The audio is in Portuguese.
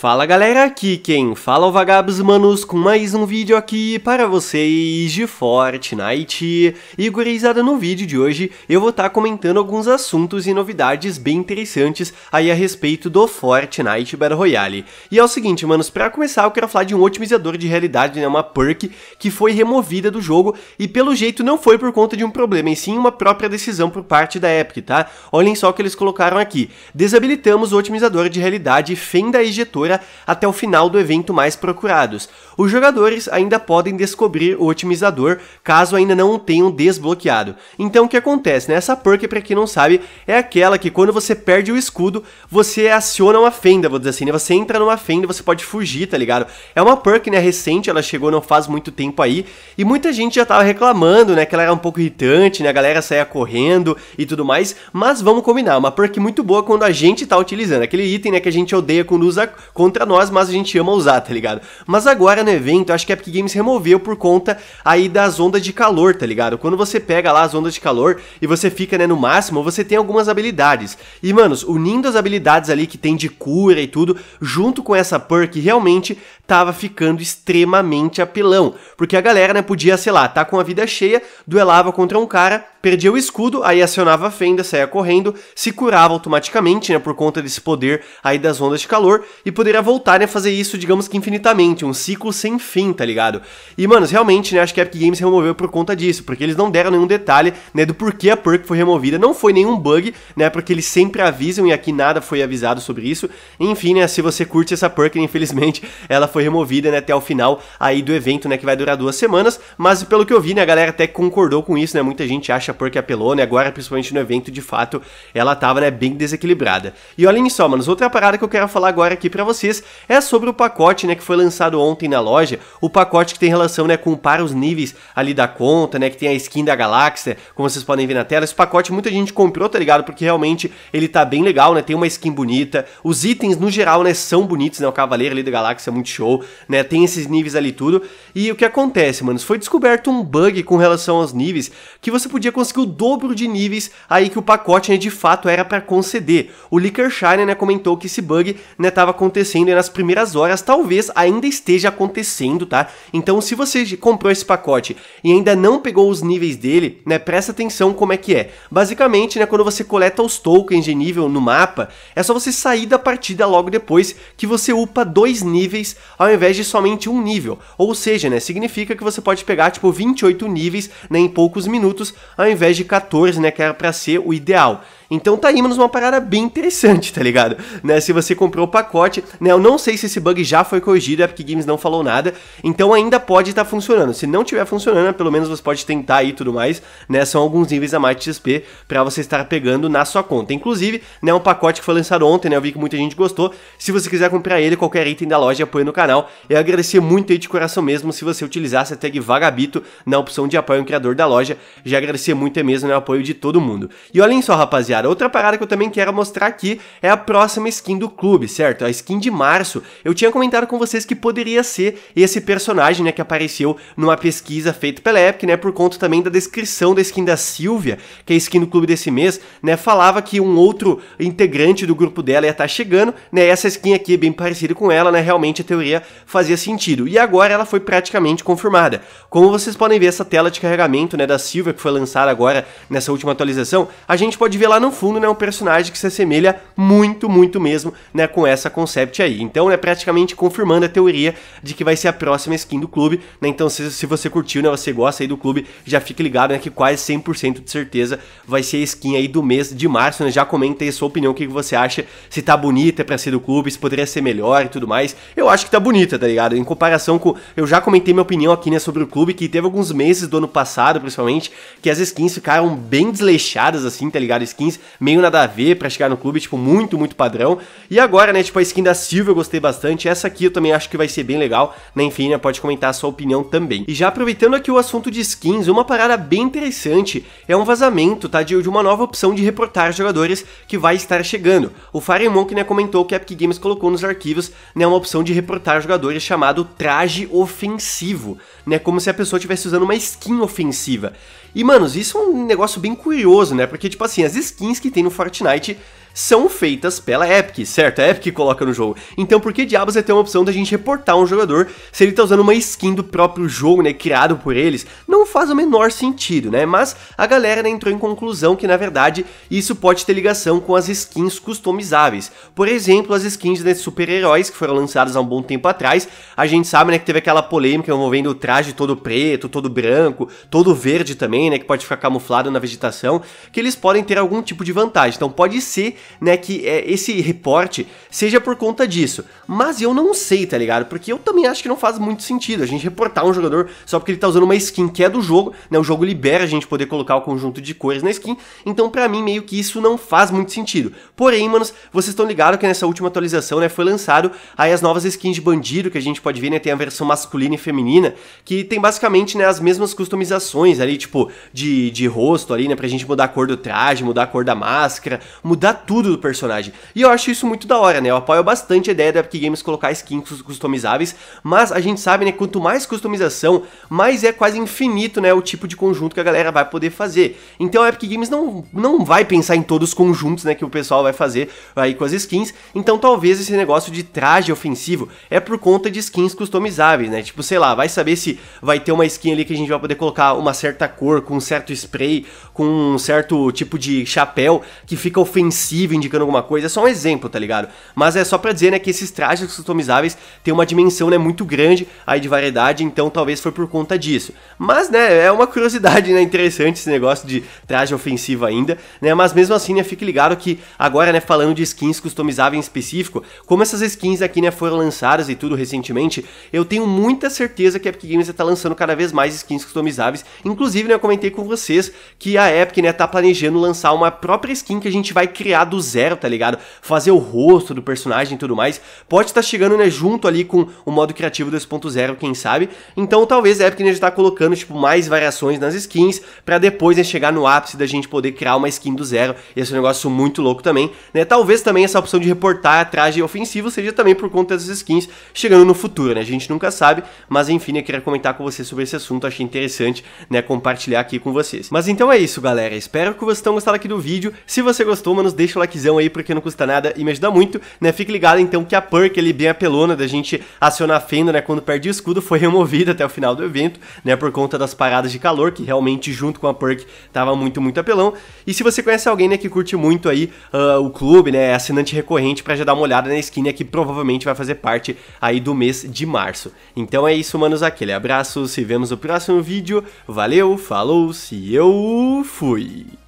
Fala galera, aqui quem fala é o Vagabos Manos com mais um vídeo aqui para vocês de Fortnite. E gurizada, no vídeo de hoje eu vou estar tá comentando alguns assuntos e novidades bem interessantes aí a respeito do Fortnite Battle Royale. E é o seguinte, manos, para começar eu quero falar de um otimizador de realidade, né, uma perk que foi removida do jogo e pelo jeito não foi por conta de um problema, e sim uma própria decisão por parte da Epic, tá? Olhem só o que eles colocaram aqui. Desabilitamos o otimizador de realidade Fenda Ejetora até o final do evento mais procurados. Os jogadores ainda podem descobrir o otimizador caso ainda não o tenham desbloqueado. Então o que acontece? Né? Essa perk, para quem não sabe, é aquela que quando você perde o escudo, você aciona uma fenda, vou dizer assim, né? Você entra numa fenda, você pode fugir, tá ligado? É uma perk, né, recente, ela chegou não faz muito tempo aí, e muita gente já tava reclamando, né, que ela era um pouco irritante, né, a galera saia correndo e tudo mais, mas vamos combinar, uma perk muito boa quando a gente tá utilizando, aquele item, né, que a gente odeia quando usa, contra nós, mas a gente ama usar, tá ligado? Mas agora no evento, acho que a Epic Games removeu por conta aí das ondas de calor, tá ligado? Quando você pega lá as ondas de calor e você fica, né, no máximo, você tem algumas habilidades. E, manos, unindo as habilidades ali que tem de cura e tudo, junto com essa perk, realmente tava ficando extremamente apelão. Porque a galera, né, podia, sei lá, tá com a vida cheia, duelava contra um cara perdia o escudo, aí acionava a fenda, saía correndo, se curava automaticamente, né, por conta desse poder aí das ondas de calor, e poderia voltar né, a fazer isso, digamos que infinitamente, um ciclo sem fim, tá ligado? E, mano, realmente, né, acho que a Epic Games removeu por conta disso, porque eles não deram nenhum detalhe, né, do porquê a perk foi removida, não foi nenhum bug, né, porque eles sempre avisam e aqui nada foi avisado sobre isso, enfim, né, se você curte essa perk, né, infelizmente, ela foi removida, né, até o final aí do evento, né, que vai durar duas semanas, mas pelo que eu vi, né, a galera até concordou com isso, né, muita gente acha caixa porque apelou, né? Agora, principalmente no evento, de fato, ela tava, né, bem desequilibrada. E olhem só, manos, outra parada que eu quero falar agora aqui para vocês é sobre o pacote, né, que foi lançado ontem na loja, o pacote que tem relação, né, com para os níveis ali da conta, né, que tem a skin da galáxia, como vocês podem ver na tela. Esse pacote muita gente comprou, tá ligado? Porque realmente ele tá bem legal, né? Tem uma skin bonita. Os itens no geral, né, são bonitos, né? O cavaleiro ali da galáxia é muito show, né? Tem esses níveis ali tudo. E o que acontece, manos? Foi descoberto um bug com relação aos níveis que você podia conseguiu o dobro de níveis aí que o pacote né, de fato era para conceder. O Lickershine né, comentou que esse bug estava né, acontecendo nas primeiras horas, talvez ainda esteja acontecendo, tá? Então se você comprou esse pacote e ainda não pegou os níveis dele, né, presta atenção como é que é. Basicamente, né, quando você coleta os tokens de nível no mapa, é só você sair da partida logo depois que você upa dois níveis ao invés de somente um nível. Ou seja, né, significa que você pode pegar tipo 28 níveis né, em poucos minutos ao invés de 14, né, que era para ser o ideal. Então tá aí, mano, uma parada bem interessante, tá ligado? Né, se você comprou o pacote, né, eu não sei se esse bug já foi corrigido, a Epic Games não falou nada, então ainda pode estar tá funcionando. Se não tiver funcionando, pelo menos você pode tentar aí e tudo mais, né, são alguns níveis a mais de XP para você estar pegando na sua conta. Inclusive, né, um pacote que foi lançado ontem, né, eu vi que muita gente gostou. Se você quiser comprar ele, qualquer item da loja, apoia no canal. Eu agradecer muito aí de coração mesmo se você utilizasse a tag Vagabito na opção de apoio ao criador da loja. Já agradecer muito é mesmo, né? O apoio de todo mundo. E olhem só, rapaziada, outra parada que eu também quero mostrar aqui é a próxima skin do clube, certo? A skin de março. Eu tinha comentado com vocês que poderia ser esse personagem, né, que apareceu numa pesquisa feita pela Epic, né, por conta também da descrição da skin da Silvia, que é a skin do clube desse mês, né, falava que um outro integrante do grupo dela ia estar tá chegando, né, essa skin aqui é bem parecida com ela, né, realmente a teoria fazia sentido. E agora ela foi praticamente confirmada. Como vocês podem ver, essa tela de carregamento, né, da Silvia que foi lançada agora nessa última atualização, a gente pode ver lá no fundo, né, um personagem que se assemelha muito, muito mesmo, né, com essa concept aí. Então, né, praticamente confirmando a teoria de que vai ser a próxima skin do clube, né? Então, se, se você curtiu, né, você gosta aí do clube, já fique ligado, né, que quase 100% de certeza vai ser a skin aí do mês de março, né? Já comenta aí sua opinião, o que, que você acha, se tá bonita para ser do clube, se poderia ser melhor e tudo mais. Eu acho que tá bonita, tá ligado? Em comparação com eu já comentei minha opinião aqui, né, sobre o clube que teve alguns meses do ano passado, principalmente, que as skins skins ficaram bem desleixadas, assim, tá ligado? Skins meio nada a ver pra chegar no clube, tipo, muito, muito padrão. E agora, né, tipo, a skin da Silva eu gostei bastante. Essa aqui eu também acho que vai ser bem legal. Na né? Infinia né, pode comentar a sua opinião também. E já aproveitando aqui o assunto de skins, uma parada bem interessante é um vazamento, tá, de, de uma nova opção de reportar jogadores que vai estar chegando. O Fire Monk, né, comentou que a Epic Games colocou nos arquivos, né, uma opção de reportar jogadores chamado traje ofensivo, né, como se a pessoa estivesse usando uma skin ofensiva. E, manos, isso é um negócio bem curioso, né? Porque, tipo assim, as skins que tem no Fortnite são feitas pela Epic, certo? A Epic coloca no jogo. Então por que diabos é ter uma opção da gente reportar um jogador se ele tá usando uma skin do próprio jogo, né, criado por eles? Não faz o menor sentido, né? Mas a galera né, entrou em conclusão que na verdade isso pode ter ligação com as skins customizáveis. Por exemplo, as skins de super-heróis que foram lançadas há um bom tempo atrás, a gente sabe, né, que teve aquela polêmica envolvendo o traje todo preto, todo branco, todo verde também, né, que pode ficar camuflado na vegetação, que eles podem ter algum tipo de vantagem. Então pode ser né, que é, esse reporte seja por conta disso. Mas eu não sei, tá ligado? Porque eu também acho que não faz muito sentido a gente reportar um jogador só porque ele tá usando uma skin que é do jogo, né? O jogo libera a gente poder colocar o conjunto de cores na skin. Então, para mim, meio que isso não faz muito sentido. Porém, manos, vocês estão ligados que nessa última atualização, né, foi lançado aí as novas skins de bandido que a gente pode ver, né? Tem a versão masculina e feminina, que tem basicamente, né, as mesmas customizações ali, tipo, de, de rosto ali, né? Pra gente mudar a cor do traje, mudar a cor da máscara, mudar tudo do personagem. E eu acho isso muito da hora, né? Eu apoio bastante a ideia da Epic Games colocar skins customizáveis, mas a gente sabe, né, quanto mais customização, mais é quase infinito, né, o tipo de conjunto que a galera vai poder fazer. Então a Epic Games não, não vai pensar em todos os conjuntos, né, que o pessoal vai fazer aí com as skins. Então talvez esse negócio de traje ofensivo é por conta de skins customizáveis, né? Tipo, sei lá, vai saber se vai ter uma skin ali que a gente vai poder colocar uma certa cor, com um certo spray, com um certo tipo de chapéu que fica ofensivo adesivo indicando alguma coisa, é só um exemplo, tá ligado? Mas é só pra dizer, né, que esses trajes customizáveis têm uma dimensão, né, muito grande aí de variedade, então talvez foi por conta disso. Mas, né, é uma curiosidade, né, interessante esse negócio de traje ofensivo ainda, né, mas mesmo assim, né, fique ligado que agora, né, falando de skins customizáveis em específico, como essas skins aqui, né, foram lançadas e tudo recentemente, eu tenho muita certeza que a Epic Games está lançando cada vez mais skins customizáveis, inclusive, né, eu comentei com vocês que a Epic, né, tá planejando lançar uma própria skin que a gente vai criar do zero, tá ligado? Fazer o rosto do personagem e tudo mais. Pode estar tá chegando, né, junto ali com o modo criativo 2.0, quem sabe. Então talvez é a Epic já tá colocando, tipo, mais variações nas skins, para depois, né, chegar no ápice da gente poder criar uma skin do zero. Esse é um negócio muito louco também, né? Talvez também essa opção de reportar traje ofensivo seja também por conta dessas skins chegando no futuro, né? A gente nunca sabe, mas enfim, eu queria comentar com você sobre esse assunto, achei interessante, né, compartilhar aqui com vocês. Mas então é isso, galera. Espero que vocês tenham gostado aqui do vídeo. Se você gostou, mano, deixa likezão aí, porque não custa nada e me ajuda muito, né? Fique ligado então que a perk ali bem apelona da gente acionar a fenda, né? Quando perde o escudo, foi removida até o final do evento, né? Por conta das paradas de calor, que realmente junto com a perk tava muito, muito apelão. E se você conhece alguém, né, que curte muito aí uh, o clube, né? É assinante recorrente para já dar uma olhada na skin, né? Que provavelmente vai fazer parte aí do mês de março. Então é isso, manos. Aquele abraço, se vemos no próximo vídeo. Valeu, falou, se eu fui!